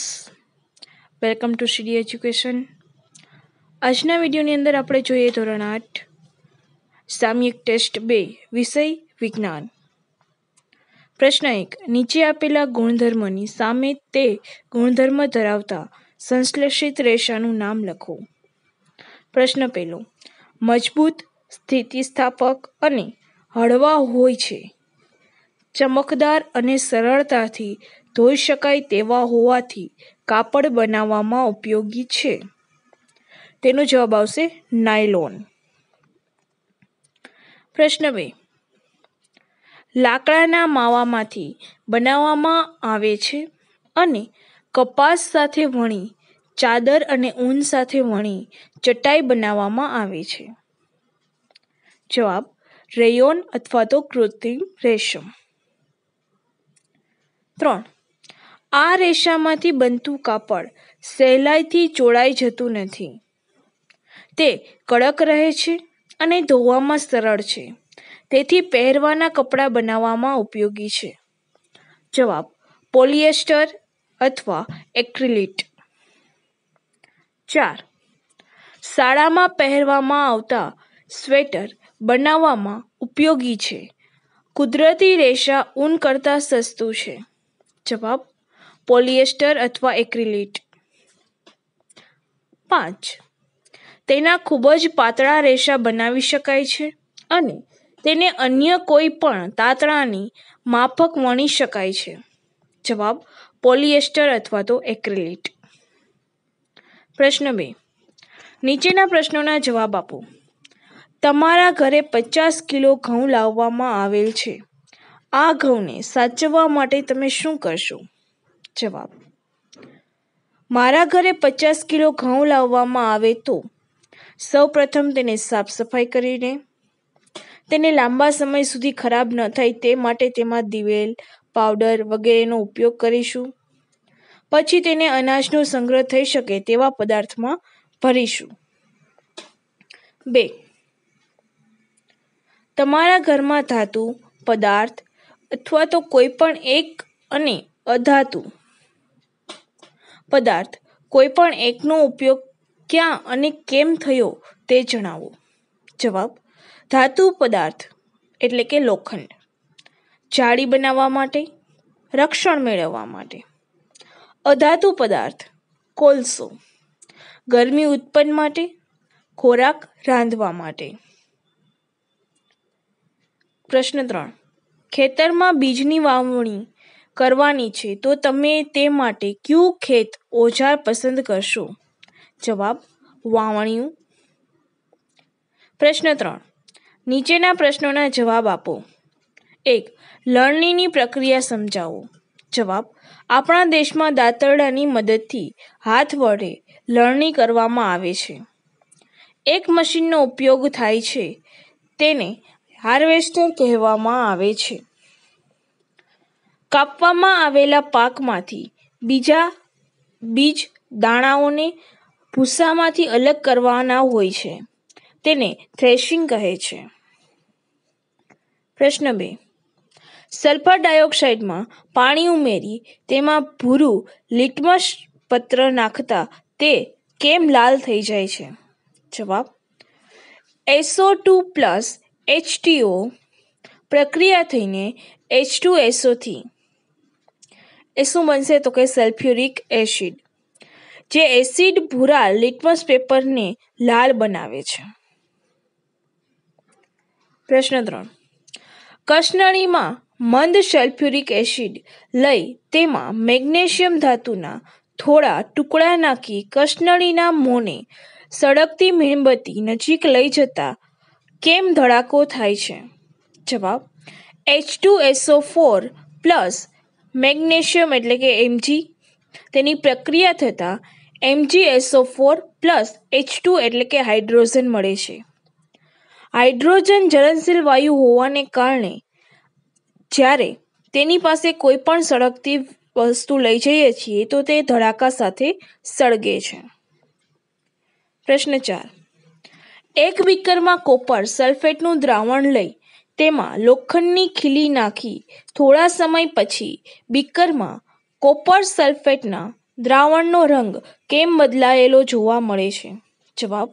friends welcome to CD education આજના વિડીયોની અંદર આપણે જોઈએ ધોરણ આઠ સામયિક ટેસ્ટ બે વિષય વિજ્ઞાન પ્રશ્ન એક નીચે આપેલા ગુણધર્મની સામે તે ગુણધર્મ ધરાવતા સંશ્લેષિત રેશાનું નામ લખો પ્રશ્ન પહેલો મજબૂત સ્થિતિસ્થાપક અને હળવા હોય છે ચમકદાર અને સરળતાથી ધોઈ શકાય તેવા હોવાથી કાપડ બનાવવામાં ઉપયોગી છે તેનો જવાબ આવશે નાયલોન પ્રશ્ન બે લાકડાના માવામાંથી બનાવવામાં આવે છે અને કપાસ સાથે વણી ચાદર અને ઊન સાથે વણી ચટાઈ બનાવવામાં આવે છે જવાબ રેયોન અથવા તો કૃત્રિમ રેશમ ત્રણ આ રેશામાંથી બનતું કાપડ સહેલાઈથી ચોળાઈ જતું નથી તે કડક રહે છે અને ધોવામાં સરળ છે તેથી પહેરવાના કપડાં બનાવવામાં ઉપયોગી છે જવાબ પોલિએસ્ટર અથવા એક્રિલિટ ચાર શાળામાં પહેરવામાં આવતા સ્વેટર બનાવવામાં ઉપયોગી છે કુદરતી રેશા ઊન કરતાં સસ્તું છે જવાબ પોલિએસ્ટર અથવા એક્રિલિટ પાંચ તેના ખૂબ જ પાતળા રેશા બનાવી શકાય છે અને તેને અન્ય કોઈ પણ તાતણાની માફક વણી શકાય છે જવાબ પોલિએસ્ટર અથવા તો એક્રિલિટ પ્રશ્ન બે નીચેના પ્રશ્નોના જવાબ આપો તમારા ઘરે પચાસ કિલો ઘઉં લાવવામાં આવેલ છે આ ઘઉંને સાચવવા માટે તમે શું કરશો જવાબ મારા ઘરે પચાસ કિલો ઘઉં લાવવામાં આવે તો સૌપ્રથમ તેને સાફ સફાઈ કરીને તેને લાંબા સમય સુધી ખરાબ ન થાય તે માટે તેમાં દિવેલ પાવડર વગેરેનો ઉપયોગ કરીશું પછી તેને અનાજનો સંગ્રહ થઈ શકે તેવા પદાર્થમાં ભરીશું બે તમારા ઘરમાં ધાતુ પદાર્થ અથવા તો કોઈ પણ એક અને અધાતુ પદાર્થ કોઈ પણ એકનો ઉપયોગ ક્યાં અને કેમ થયો તે જણાવો જવાબ ધાતુ પદાર્થ એટલે કે લોખંડ જાળી બનાવવા માટે રક્ષણ મેળવવા માટે અધાતુ પદાર્થ કોલસો ગરમી ઉત્પન્ન માટે ખોરાક રાંધવા માટે પ્રશ્ન ત્રણ ખેતરમાં બીજની વાવણી કરવાની છે તો તમે તે માટે કયું ખેત ઓજાર પસંદ કરશો જવાબ વાવણિયું પ્રશ્ન ત્રણ નીચેના પ્રશ્નોના જવાબ આપો એક લણણીની પ્રક્રિયા સમજાવો જવાબ આપણા દેશમાં દાંતરડાની મદદથી હાથ વડે લણણી કરવામાં આવે છે એક મશીનનો ઉપયોગ થાય છે તેને હાર્વેસ્ટર કહેવામાં આવે છે કાપવામાં આવેલા પાકમાંથી બીજા બીજ દાણાઓને ભૂસામાંથી અલગ કરવાના હોય છે તેને થ્રેશિંગ કહે છે પ્રશ્ન બે સલ્ફર ડાયોક્સાઇડમાં પાણી ઉમેરી તેમાં ભૂરું લિટમસ પત્ર નાખતા તે કેમ લાલ થઈ જાય છે જવાબ એસઓ ટુ પ્લસ એચટીઓ પ્રક્રિયા થઈને એચ ટુ એસઓથી એ શું બનશે તો કે સલ્ફ્યુરિક એસિડ જે એસિડ ભૂરા લિટમસ પેપરને લાલ બનાવે છે પ્રશ્ન ત્રણ કસનળીમાં મંદ સલ્ફ્યુરિક એસિડ લઈ તેમાં મેગ્નેશિયમ ધાતુના થોડા ટુકડા નાખી કસનળીના મોને સળગતી મીણબત્તી નજીક લઈ જતા કેમ ધડાકો થાય છે જવાબ H two SO four plus magnesium એટલે કે એમજી તેની પ્રક્રિયા થતાં MG MGSO four plus H two એટલે કે હાઇડ્રોજન મળે છે હાઇડ્રોજન જલનશીલ વાયુ હોવાને કારણે જ્યારે તેની પાસે કોઈ પણ સળગતી વસ્તુ લઈ જઈએ છીએ તો તે ધડાકા સાથે સળગે છે પ્રશ્ન ચાર એક બીકરમાં કોપર સલ્ફેટનું દ્રાવણ લઈ તેમાં લોખંડની ખીલી નાખી થોડા સમય પછી બીકરમાં કોપર સલ્ફેટના દ્રાવણનો રંગ કેમ બદલાયેલો જોવા મળે છે જવાબ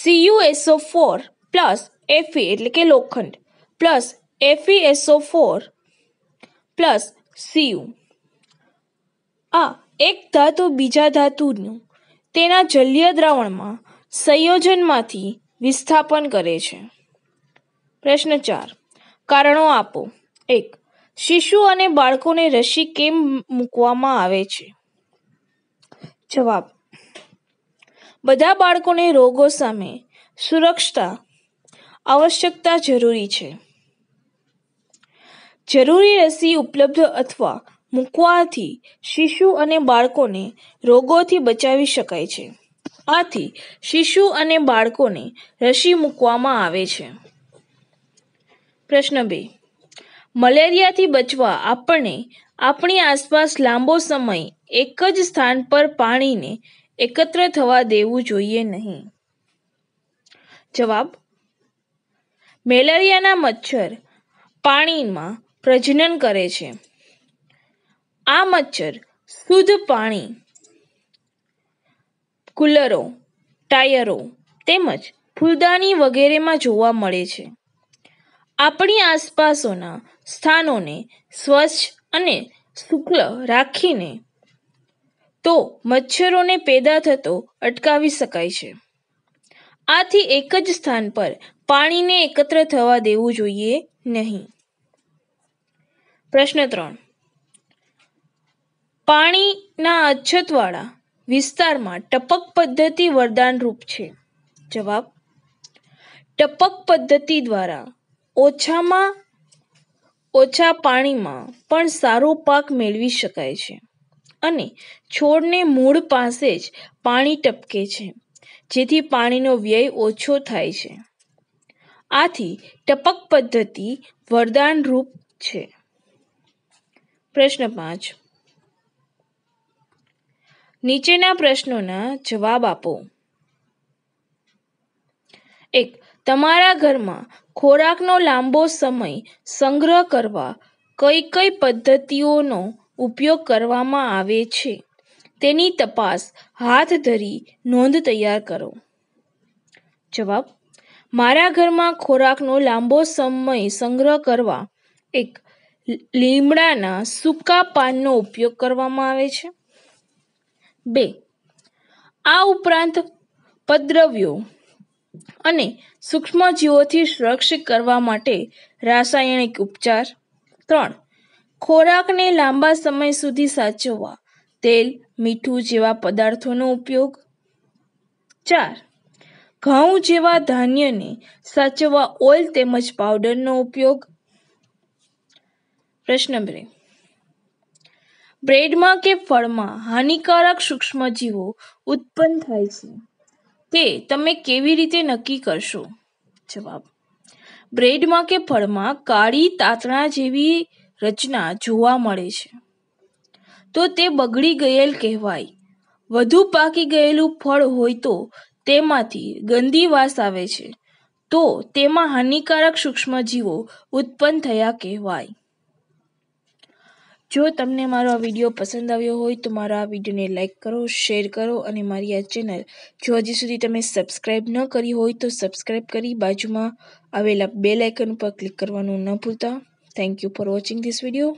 સીયુએસઓ ફોર પ્લસ એફી એટલે કે લોખંડ plus FE FESO four plus CU આ એક ધાતુ બીજા ધાતુનું તેના જલીય દ્રાવણમાં સંયોજનમાંથી વિસ્થાપન કરે છે પ્રશ્ન ચાર કારણો આપો એક શિશુ અને બાળકોને રસી કેમ મૂકવામાં આવે છે જવાબ બધા બાળકોને રોગો સામે સુરક્ષતા આવશ્યકતા જરૂરી છે જરૂરી રસી ઉપલબ્ધ અથવા મૂકવાથી શિશુ અને બાળકોને રોગોથી બચાવી શકાય છે આથી શિશુ અને બાળકોને રસી મૂકવામાં આવે છે પ્રશ્ન બે મલેરિયાથી બચવા આપણે આપણી આસપાસ લાંબો સમય એક જ સ્થાન પર પાણીને એકત્ર થવા દેવું જોઈએ નહીં જવાબ મેલેરિયાના મચ્છર પાણીમાં પ્રજનન કરે છે આ મચ્છર શુદ્ધ પાણી કુલરો ટાયરો તેમજ ફૂલદાની વગેરેમાં જોવા મળે છે આપણી આસપાસોના સ્થાનોને સ્વચ્છ અને શુક્લ રાખીને તો મચ્છરોને પેદા થતો અટકાવી શકાય છે આથી એક જ સ્થાન પર પાણીને એકત્ર થવા દેવું જોઈએ નહીં પ્રશ્ન ત્રણ પાણીના અછતવાળા વિસ્તારમાં ટપક પદ્ધતિ વરદાનરૂપ છે જવાબ ટપક પદ્ધતિ દ્વારા ઓછામાં ઓછા પાણીમાં પણ સારો પાક મેળવી શકાય છે અને છોડને મૂળ પાસે જ પાણી ટપકે છે જેથી પાણીનો વ્યય ઓછો થાય છે આથી ટપક પદ્ધતિ વરદાનરૂપ છે પ્રશ્ન પાંચ નીચેના પ્રશ્નોના જવાબ આપો એક તમારા ઘરમાં ખોરાકનો લાંબો સમય સંગ્રહ કરવા કઈ કઈ પદ્ધતિઓનો ઉપયોગ કરવામાં આવે છે તેની તપાસ હાથ ધરી નોંધ તૈયાર કરો જવાબ મારા ઘરમાં ખોરાકનો લાંબો સમય સંગ્રહ કરવા એક લીમડાના સૂકા પાનનો ઉપયોગ કરવામાં આવે છે બે આ ઉપરાંત પદ્રવ્યો અને સૂક્ષ્મજીવોથી સુરક્ષિત કરવા માટે રાસાયણિક ઉપચાર ત્રણ ખોરાકને લાંબા સમય સુધી સાચવવા તેલ મીઠું જેવા પદાર્થોનો ઉપયોગ ચાર ઘઉં જેવા ધાન્યને સાચવવા ઓઇલ તેમજ પાવડરનો ઉપયોગ પ્રશ્ન બે બ્રેડમાં કે ફળમાં હાનિકારક સૂક્ષ્મજીવો ઉત્પન્ન થાય છે તે તમે કેવી રીતે નક્કી કરશો જવાબ બ્રેડમાં કે ફળમાં કાળી તાતણા જેવી રચના જોવા મળે છે તો તે બગડી ગયેલ કહેવાય વધુ પાકી ગયેલું ફળ હોય તો તેમાંથી ગંદી વાસ આવે છે તો તેમાં હાનિકારક સૂક્ષ્મજીવો ઉત્પન્ન થયા કહેવાય જો તમને મારો આ વિડીયો પસંદ આવ્યો હોય તો મારા આ વિડીયોને લાઇક કરો શેર કરો અને મારી આ ચેનલ જો હજી સુધી તમે સબસ્ક્રાઈબ ન કરી હોય તો સબસ્ક્રાઈબ કરી બાજુમાં આવેલા બે લાઇકન પર ક્લિક કરવાનું ન ભૂલતા thank you for watching this video